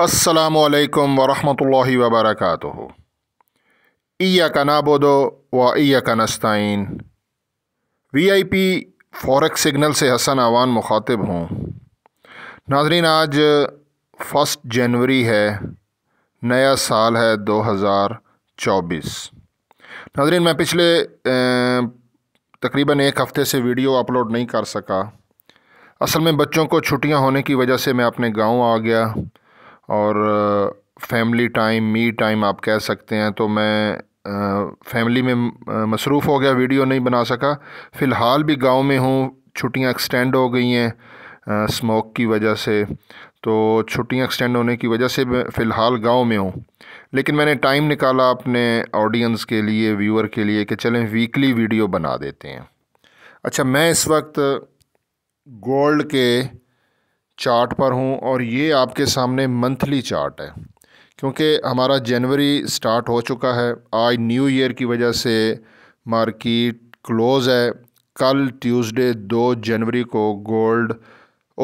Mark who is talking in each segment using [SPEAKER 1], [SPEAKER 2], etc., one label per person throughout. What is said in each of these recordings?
[SPEAKER 1] असलकम वरहि वबरक ईया का नाबोदो व ईया का नस्ताइन वी आई पी फॉरक सिग्नल से हसन आवान मुखातिब हूँ नाजरीन आज फर्स्ट जनवरी है नया साल है 2024 नाजरीन मैं पिछले तकरीबन एक हफ़्ते से वीडियो अपलोड नहीं कर सका असल में बच्चों को छुट्टियां होने की वजह से मैं अपने गांव आ गया और फैमिली टाइम मी टाइम आप कह सकते हैं तो मैं फैमिली में मसरूफ़ हो गया वीडियो नहीं बना सका फ़िलहाल भी गांव में हूँ छुट्टियाँ एक्सटेंड हो गई हैं स्मोक की वजह से तो छुट्टियाँ एक्सटेंड होने की वजह से फ़िलहाल गांव में हूँ लेकिन मैंने टाइम निकाला अपने ऑडियंस के लिए व्यूअर के लिए कि चलें वीकली वीडियो बना देते हैं अच्छा मैं इस वक्त गोल्ड के चार्ट पर हूँ और ये आपके सामने मंथली चार्ट है क्योंकि हमारा जनवरी स्टार्ट हो चुका है आज न्यू ईयर की वजह से मार्केट क्लोज़ है कल ट्यूसडे दो जनवरी को गोल्ड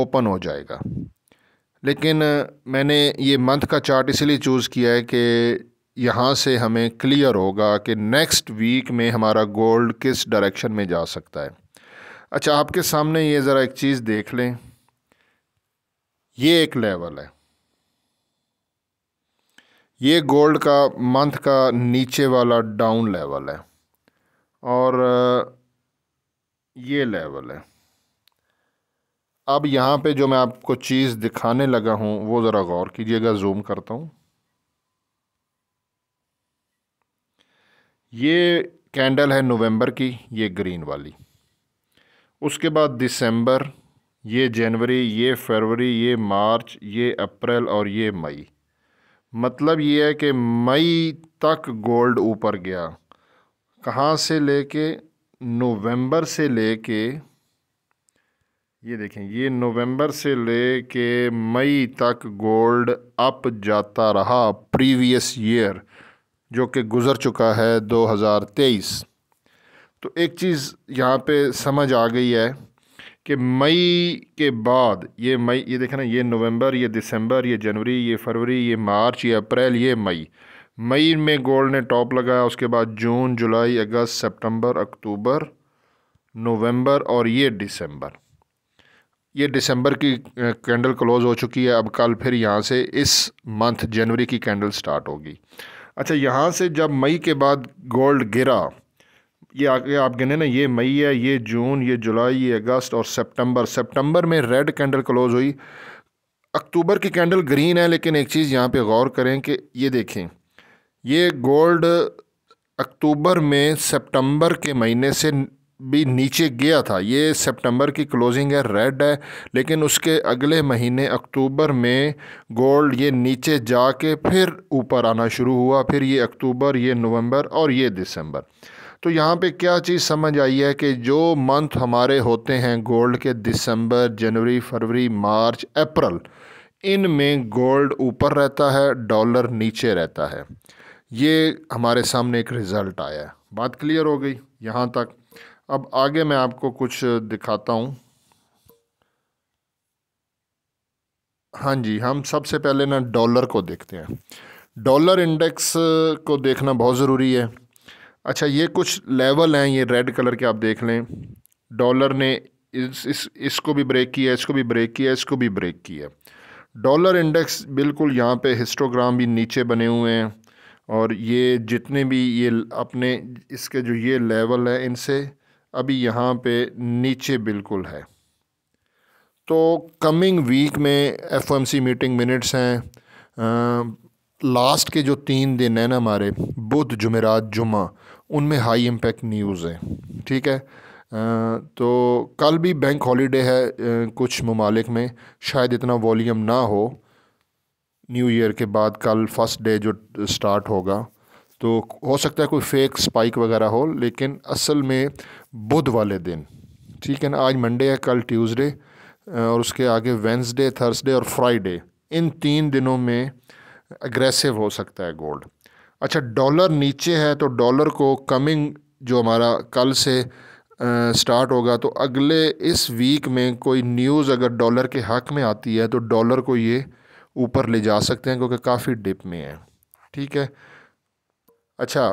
[SPEAKER 1] ओपन हो जाएगा लेकिन मैंने ये मंथ का चार्ट इसलिए चूज़ किया है कि यहाँ से हमें क्लियर होगा कि नेक्स्ट वीक में हमारा गोल्ड किस डायरेक्शन में जा सकता है अच्छा आपके सामने ये ज़रा एक चीज़ देख लें ये एक लेवल है ये गोल्ड का मंथ का नीचे वाला डाउन लेवल है और ये लेवल है अब यहाँ पे जो मैं आपको चीज़ दिखाने लगा हूँ वो ज़रा गौर कीजिएगा जूम करता हूँ ये कैंडल है नवंबर की ये ग्रीन वाली उसके बाद दिसंबर ये जनवरी ये फरवरी ये मार्च ये अप्रैल और ये मई मतलब ये है कि मई तक गोल्ड ऊपर गया कहाँ से लेके नवंबर से लेके ये देखें ये नवंबर से ले के मई तक गोल्ड अप जाता रहा प्रीवियस ईयर जो कि गुज़र चुका है 2023 तो एक चीज़ यहाँ पे समझ आ गई है कि मई के बाद ये मई ये देखें ना ये नवंबर ये दिसंबर ये जनवरी ये फरवरी ये मार्च ये अप्रैल ये मई मई में गोल्ड ने टॉप लगाया उसके बाद जून जुलाई अगस्त सितंबर अक्टूबर नवंबर और ये दिसंबर ये दिसंबर की कैंडल क्लोज़ हो चुकी है अब कल फिर यहाँ से इस मंथ जनवरी की कैंडल स्टार्ट होगी अच्छा यहाँ से जब मई के बाद गोल्ड गिरा ये आगे आप गिने ना ये मई है ये जून ये जुलाई ये अगस्त और सितंबर सितंबर में रेड कैंडल क्लोज हुई अक्टूबर की कैंडल ग्रीन है लेकिन एक चीज़ यहाँ पे गौर करें कि ये देखें ये गोल्ड अक्टूबर में सितंबर के महीने से भी नीचे गया था ये सितंबर की क्लोजिंग है रेड है लेकिन उसके अगले महीने अक्टूबर में गोल्ड ये नीचे जाके फिर ऊपर आना शुरू हुआ फिर ये अक्टूबर ये नवंबर और ये दिसंबर तो यहाँ पे क्या चीज़ समझ आई है कि जो मंथ हमारे होते हैं गोल्ड के दिसंबर जनवरी फरवरी मार्च अप्रैल इन में गोल्ड ऊपर रहता है डॉलर नीचे रहता है ये हमारे सामने एक रिज़ल्ट आया है बात क्लियर हो गई यहाँ तक अब आगे मैं आपको कुछ दिखाता हूँ हाँ जी हम सबसे पहले ना डॉलर को देखते हैं डॉलर इंडेक्स को देखना बहुत ज़रूरी है अच्छा ये कुछ लेवल हैं ये रेड कलर के आप देख लें डॉलर ने इस इस इसको भी ब्रेक किया इसको भी ब्रेक किया इसको भी ब्रेक किया डॉलर इंडेक्स बिल्कुल यहाँ पे हिस्टोग्राम भी नीचे बने हुए हैं और ये जितने भी ये अपने इसके जो ये लेवल है इनसे अभी यहाँ पे नीचे बिल्कुल है तो कमिंग वीक में एफओएमसी मीटिंग मिनट्स हैं लास्ट के जो तीन दिन हैं ना हमारे बुध जुमेरात जुमा उनमें हाई इम्पैक्ट न्यूज़ है ठीक है तो कल भी बैंक हॉलीडे है कुछ ममालिक में शायद इतना वॉलीम ना हो न्यू ईयर के बाद कल फर्स्ट डे जो स्टार्ट होगा तो हो सकता है कोई फेक स्पाइक वगैरह हो लेकिन असल में बुध वाले दिन ठीक है ना आज मंडे है कल ट्यूसडे और उसके आगे वेंसडे थर्सडे और फ्राइडे इन तीन दिनों में अग्रेसिव हो सकता है गोल्ड अच्छा डॉलर नीचे है तो डॉलर को कमिंग जो हमारा कल से स्टार्ट होगा तो अगले इस वीक में कोई न्यूज़ अगर डॉलर के हक में आती है तो डॉलर को ये ऊपर ले जा सकते हैं क्योंकि काफ़ी डिप में है ठीक है अच्छा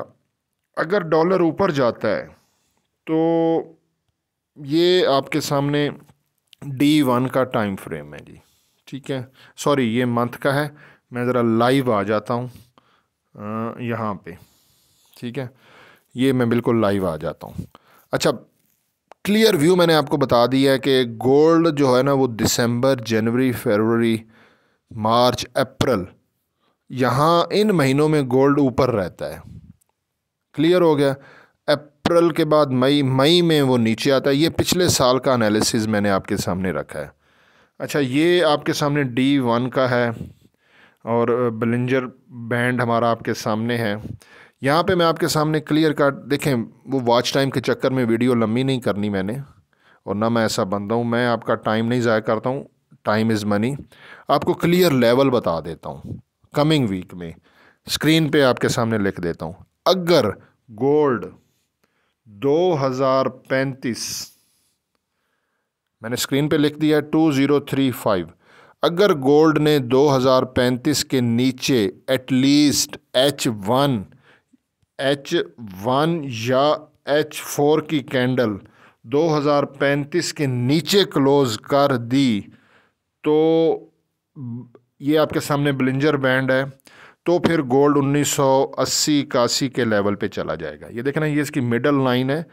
[SPEAKER 1] अगर डॉलर ऊपर जाता है तो ये आपके सामने डी वन का टाइम फ्रेम है जी ठीक है सॉरी ये मंथ का है मैं ज़रा लाइव आ जाता हूँ यहाँ पे ठीक है ये मैं बिल्कुल लाइव आ जाता हूँ अच्छा क्लियर व्यू मैंने आपको बता दिया है कि गोल्ड जो है ना वो दिसंबर जनवरी फरवरी मार्च अप्रैल यहाँ इन महीनों में गोल्ड ऊपर रहता है क्लियर हो गया अप्रैल के बाद मई मई में वो नीचे आता है ये पिछले साल का एनालिसिस मैंने आपके सामने रखा है अच्छा ये आपके सामने डी वन का है और बलिंजर बैंड हमारा आपके सामने है यहाँ पे मैं आपके सामने क्लियर कट देखें वो वॉच टाइम के चक्कर में वीडियो लंबी नहीं करनी मैंने और ना मैं ऐसा बनता हूँ मैं आपका टाइम नहीं ज़ाया करता हूँ टाइम इज़ मनी आपको क्लियर लेवल बता देता हूँ कमिंग वीक में स्क्रीन पे आपके सामने लिख देता हूँ अगर गोल्ड दो मैंने स्क्रीन पे लिख दिया टू अगर गोल्ड ने 2035 के नीचे at least H one H one या एच फोर की कैंडल 2035 के नीचे क्लोज कर दी तो ये आपके सामने ब्लिंजर बैंड है तो फिर गोल्ड 1980 इक्यासी के लेवल पे चला जाएगा ये देखना ये इसकी मिडल लाइन है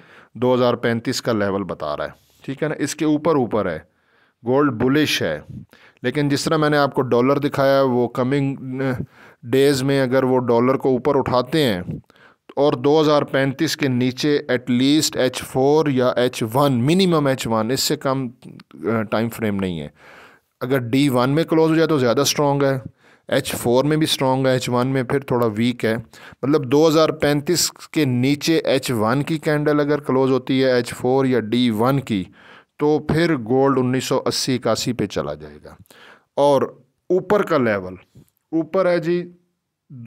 [SPEAKER 1] 2035 का लेवल बता रहा है ठीक है ना इसके ऊपर ऊपर है गोल्ड बुलिश है लेकिन जिस तरह मैंने आपको डॉलर दिखाया वो कमिंग डेज़ में अगर वो डॉलर को ऊपर उठाते हैं और 2035 के नीचे एटलीस्ट एच फोर या H one minimum H one इससे कम टाइम फ्रेम नहीं है अगर डी वन में क्लोज़ हो जाए तो ज़्यादा स्ट्रॉन्ग है एच फोर में भी स्ट्रॉन्ग है एच वन में फिर थोड़ा वीक है मतलब 2035 के नीचे एच वन की कैंडल अगर क्लोज़ होती है एच फोर या डी वन की तो फिर गोल्ड 1980 इक्यासी पे चला जाएगा और ऊपर का लेवल ऊपर है जी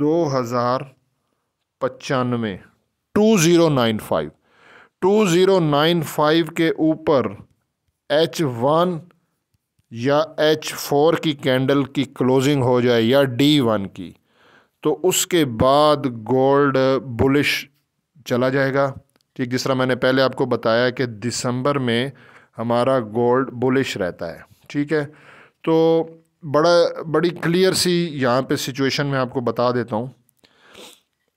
[SPEAKER 1] दो हज़ार पचानवे two zero nine five two zero nine five के ऊपर एच वन या एच फोर की कैंडल की क्लोजिंग हो जाए या डी वन की तो उसके बाद गोल्ड बुलिश चला जाएगा ठीक जिस तरह मैंने पहले आपको बताया कि दिसंबर में हमारा गोल्ड बुलिश रहता है ठीक है तो बड़ा बड़ी क्लियर सी यहाँ पे सिचुएशन में आपको बता देता हूँ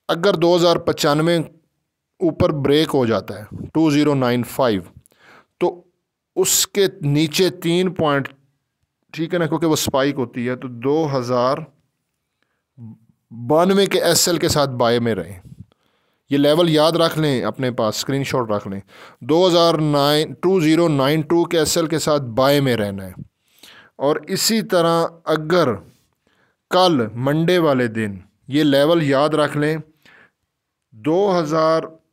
[SPEAKER 1] अगर दो हज़ार पचानवे ऊपर ब्रेक हो जाता है टू ज़ीरो नाइन फाइव तो उसके नीचे तीन पॉइंट ठीक है ना क्योंकि वो स्पाइक होती है तो दो हज़ार बानवे के एस एल के साथ बाय में रहें ये लेवल याद रख लें अपने पास स्क्रीनशॉट रख लें नाइन 2092 के एसएल के साथ बाय में रहना है और इसी तरह अगर कल मंडे वाले दिन ये लेवल याद रख लें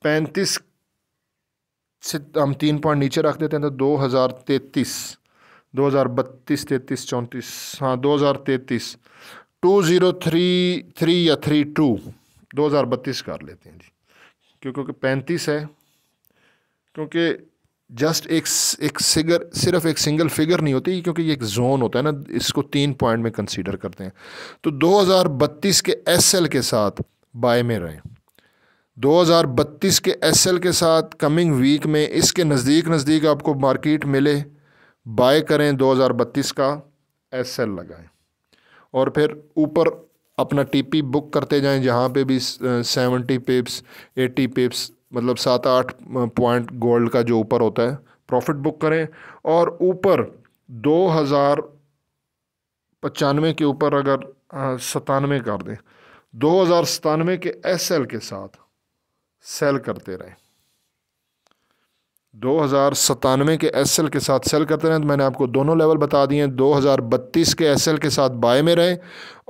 [SPEAKER 1] पैंतीस से हम तीन पॉइंट नीचे रख देते हैं तो 2033 2032 33 चौंतीस हाँ ज़ीरो थ्री थ्री या 32 2032 कर लेते हैं जी क्यों क्योंकि पैंतीस है क्योंकि जस्ट एक एक सिगर सिर्फ एक सिंगल फिगर नहीं होती क्योंकि ये एक जोन होता है ना इसको तीन पॉइंट में कंसीडर करते हैं तो 2032 के एसएल के साथ बाय में रहें 2032 के एसएल के साथ कमिंग वीक में इसके नज़दीक नज़दीक आपको मार्केट मिले बाय करें 2032 का एसएल लगाएं और फिर ऊपर अपना टीपी बुक करते जाएं जहाँ पे भी सेवेंटी पिप्स एटी पिप्स मतलब सात आठ पॉइंट गोल्ड का जो ऊपर होता है प्रॉफिट बुक करें और ऊपर दो हज़ार पचानवे के ऊपर अगर सतानवे कर दें दो हज़ार सतानवे के एस एल के साथ सेल करते रहें दो हज़ार सतानवे के एस एल के साथ सेल करते रहें तो मैंने आपको दोनों लेवल बता दिए हैं दो हज़ार बत्तीस के एस एल के साथ बाय में रहें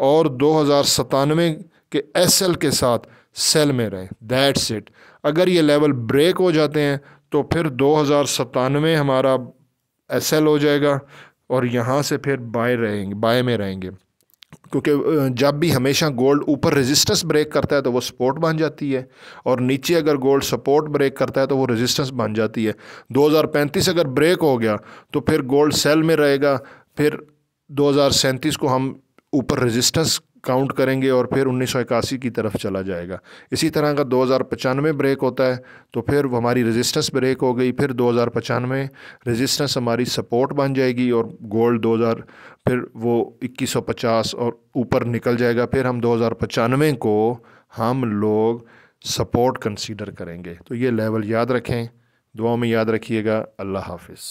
[SPEAKER 1] और दो हज़ार सतानवे के एस एल के साथ सेल में रहें दैट्स इट अगर ये लेवल ब्रेक हो जाते हैं तो फिर दो हज़ार सतानवे हमारा एस एल हो जाएगा और यहाँ से फिर बाय रहेंगे बाय में रहेंगे क्योंकि जब भी हमेशा गोल्ड ऊपर रेजिस्टेंस ब्रेक करता है तो वो सपोर्ट बन जाती है और नीचे अगर गोल्ड सपोर्ट ब्रेक करता है तो वो रेजिस्टेंस बन जाती है 2035 अगर ब्रेक हो गया तो फिर गोल्ड सेल में रहेगा फिर दो को हम ऊपर रेजिस्टेंस काउंट करेंगे और फिर उन्नीस की तरफ चला जाएगा इसी तरह का दो हज़ार ब्रेक होता है तो फिर हमारी रेजिस्टेंस ब्रेक हो गई फिर दो हज़ार पचानवे रेजिस्टेंस हमारी सपोर्ट बन जाएगी और गोल्ड दो हज़ार फिर वो इक्कीस सौ पचास और ऊपर निकल जाएगा फिर हम दो हज़ार पचानवे को हम लोग सपोर्ट कंसीडर करेंगे तो ये लेवल याद रखें दुआ में याद रखिएगा अल्लाह हाफिज़